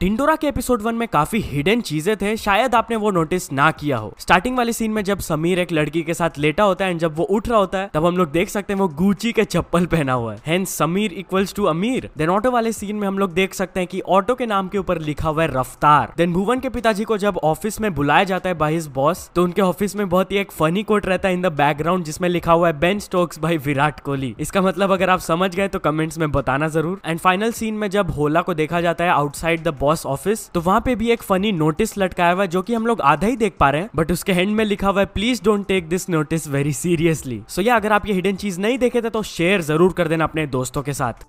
टिंडोरा के episode one में काफी हिडन चीजें थे शायद आपने वो नोटिस ना किया हो स्टार्टिंग वाले सीन में जब समीर एक लड़की के साथ लेटा होता है एंड जब वो उठ रहा होता है तब हम लोग देख सकते हैं वो गुची के चप्पल पहना हुआ है Sameer equals to Amir then auto वाले सीन में हम लोग देख सकते हैं कि ऑटो के नाम के ऊपर लिखा हुआ है रफ्तार देन भुवन के पिताजी को जब ऑफिस में बुलाया जाता है बाई बॉस तो उनके ऑफिस में बहुत ही एक फनी कोट रहता है इन द बैकग्राउंड जिसमें लिखा हुआ है Ben Stokes by Virat Kohli इसका मतलब अगर आप समझ गए तो कमेंट्स में बताना जरूर एंड फाइनल सीन में जब होला को देखा जाता है आउटसाइड द बॉस ऑफिस तो वहाँ पे भी एक फनी नोटिस लटकाया हुआ है जो की हम लोग आधा ही देख पा रहे हैं बट उसके हैंड में लिखा हुआ है please don't take this notice very seriously so या अगर आप ये हिडन चीज नहीं देखे थे तो शेयर जरूर कर देना अपने दोस्तों के साथ